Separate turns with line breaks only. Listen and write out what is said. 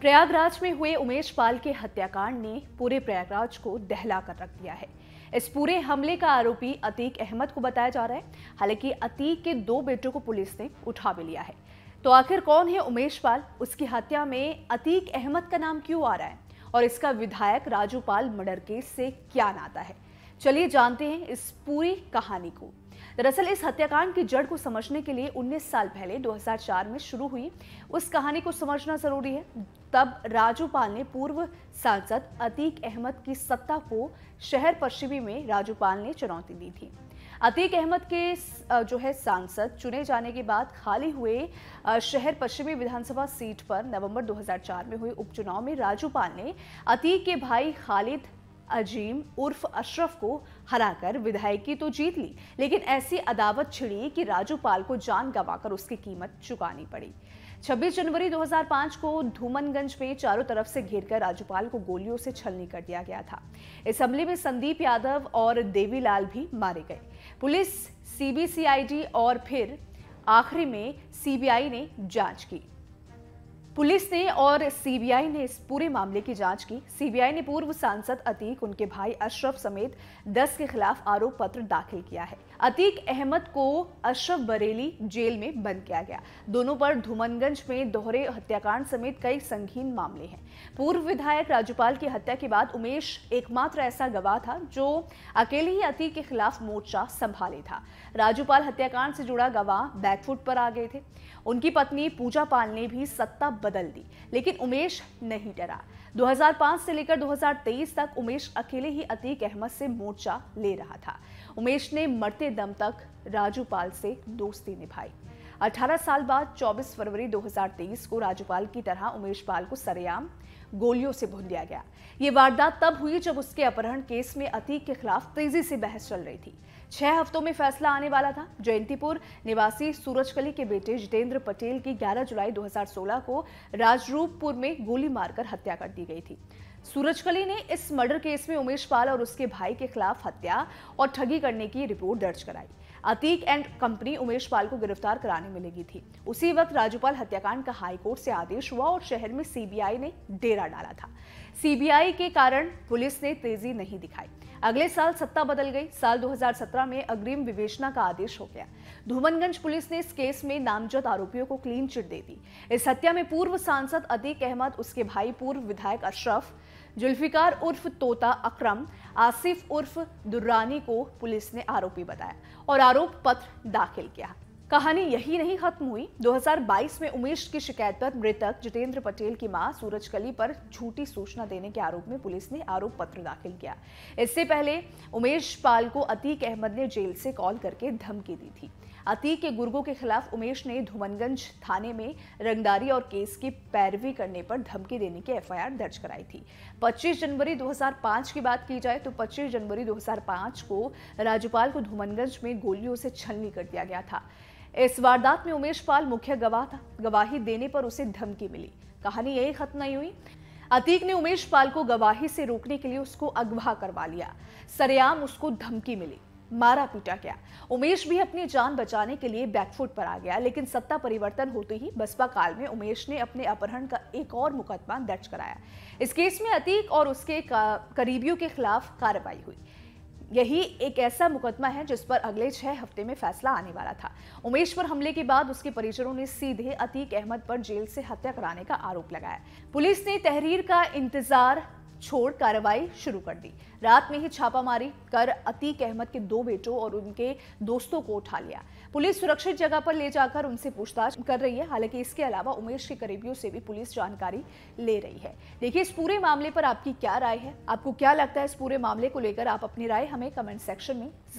प्रयागराज में हुए उमेश पाल के हत्याकांड ने पूरे प्रयागराज को दहला कर रख दिया है इस पूरे हमले का आरोपी अतीक अहमद को बताया जा रहा है हालांकि अतीक के दो बेटों को पुलिस ने उठा भी लिया है तो आखिर कौन है उमेश पाल उसकी हत्या में अतीक अहमद का नाम क्यों आ रहा है और इसका विधायक राजू पाल मर्डर केस से क्या नाता है चलिए जानते हैं इस पूरी कहानी को दरअसल इस हत्याकांड की जड़ को समझने के लिए 19 साल पहले 2004 में शुरू हुई उस कहानी को समझना जरूरी है तब राजू पाल ने पूर्व सांसद अतीक अहमद की सत्ता को शहर पश्चिमी में राजू पाल ने चुनौती दी थी अतीक अहमद के जो है सांसद चुने जाने के बाद खाली हुए शहर पश्चिमी विधानसभा सीट पर नवंबर 2004 में हुए उपचुनाव में राजू पाल ने अतीक के भाई खालिद अजीम उर्फ अशरफ को हराकर विधायकी तो जीत ली लेकिन ऐसी अदावत छिड़ी कि राजूपाल को जान गंवाकर उसकी कीमत चुकानी पड़ी 26 जनवरी 2005 को धूमनगंज में चारों तरफ से घेरकर राजूपाल को गोलियों से छलनी कर दिया गया था इस हमले में संदीप यादव और देवीलाल भी मारे गए पुलिस सीबीसीआईडी और फिर आखिरी में सीबीआई ने जांच की पुलिस ने और सीबीआई ने इस पूरे मामले की जांच की सीबीआई ने पूर्व सांसद अतीक उनके भाई अशरफ समेत 10 के खिलाफ आरोप पत्र दाखिल किया है अतीक अहमद को अशरफ बरेली जेल में बंद किया गया दोनों पर धुमनगंज में दोहरे हत्याकांड समेत कई संगीन मामले हैं पूर्व विधायक राज्यपाल की हत्या के बाद उमेश एकमात्र ऐसा गवाह था जो अकेले ही अतीक के खिलाफ मोर्चा संभाले था राजूपाल हत्याकांड से जुड़ा गवाह बैकफुट पर आ गए थे उनकी पत्नी पूजा पाल ने भी सत्ता बदल दी लेकिन उमेश नहीं डरा 2005 से लेकर 2023 तक उमेश अकेले ही अतीक अहमद से मोर्चा ले रहा था उमेश ने मरते दम तक राजू पाल से दोस्ती निभाई 18 साल बाद 24 फरवरी 2023 को राज्यपाल की तरह उमेश पाल को सरेआम गोलियों से भून दिया गया ये वारदात तब हुई जब उसके अपहरण केस में अतीक के खिलाफ तेजी से बहस चल रही थी छह हफ्तों में फैसला आने वाला था जयंतीपुर निवासी सूरजकली के बेटे जितेंद्र पटेल की 11 जुलाई 2016 को राजरूपपुर में गोली मारकर हत्या कर दी गई थी सूरजकली ने इस मर्डर केस में उमेश पाल और उसके भाई के खिलाफ हत्या और ठगी करने की रिपोर्ट दर्ज कराई अतीक एंड कंपनी उमेश पाल को गिरफ्तार कराने में लगी थी उसी वक्त राजूपाल हत्याकांड का हाईकोर्ट से आदेश हुआ और शहर में सीबीआई ने डेरा डाला था सीबीआई के कारण पुलिस ने तेजी नहीं दिखाई अगले साल सत्ता बदल गई साल 2017 में अग्रिम विवेचना का आदेश हो गया धूमनगंज पुलिस ने इस केस में नामजद आरोपियों को क्लीन चिट दे दी इस हत्या में पूर्व सांसद अतीक अहमद उसके भाई पूर्व विधायक अशरफ जुल्फिकार उर्फ तोता अकरम आसिफ उर्फ दुर्रानी को पुलिस ने आरोपी बताया और आरोप पत्र दाखिल किया कहानी यही नहीं खत्म हुई 2022 में उमेश की शिकायत पर मृतक जितेंद्र पटेल की मां सूरजकली पर झूठी सूचना देने के आरोप में पुलिस ने आरोप पत्र दाखिल किया इससे पहले उमेश पाल को अतीक अहमद ने जेल से कॉल करके धमकी दी थी अतीक के गुर्गों के खिलाफ उमेश ने धुमनगंज थाने में रंगदारी और केस की पैरवी करने पर धमकी देने की एफ दर्ज कराई थी 25 जनवरी 2005 की बात की जाए तो 25 जनवरी 2005 को राज्यपाल को धुमनगंज में गोलियों से छलनी कर दिया गया था इस वारदात में उमेश पाल मुख्य गवाह था गवाही देने पर उसे धमकी मिली कहानी यही खत्म नहीं हुई अतीक ने उमेश पाल को गवाही से रोकने के लिए उसको अगवा करवा लिया सरेआम उसको धमकी मिली मारा पीटा गया उमेश भी अपनी जान बचाने के लिए बैकफुट पर आ गया लेकिन सत्ता परिवर्तन होते ही बसपा काल में उमेश ने अपने अपहरण का एक और मुकदमा दर्ज कराया इस केस में अतीक और उसके करीबियों के खिलाफ कार्रवाई हुई यही एक ऐसा मुकदमा है जिस पर अगले छह हफ्ते में फैसला आने वाला था उमेश पर हमले के बाद उसके परिजनों ने सीधे अतीक अहमद पर जेल से हत्या कराने का आरोप लगाया पुलिस ने तहरीर का इंतजार छोड़ कार्रवाई शुरू कर दी रात में ही छापामारी कर अतीक अहमद के दो बेटों और उनके दोस्तों को उठा लिया पुलिस सुरक्षित जगह पर ले जाकर उनसे पूछताछ कर रही है हालांकि इसके अलावा उमेश के करीबियों से भी पुलिस जानकारी ले रही है देखिए इस पूरे मामले पर आपकी क्या राय है आपको क्या लगता है इस पूरे मामले को लेकर आप अपनी राय हमें कमेंट सेक्शन में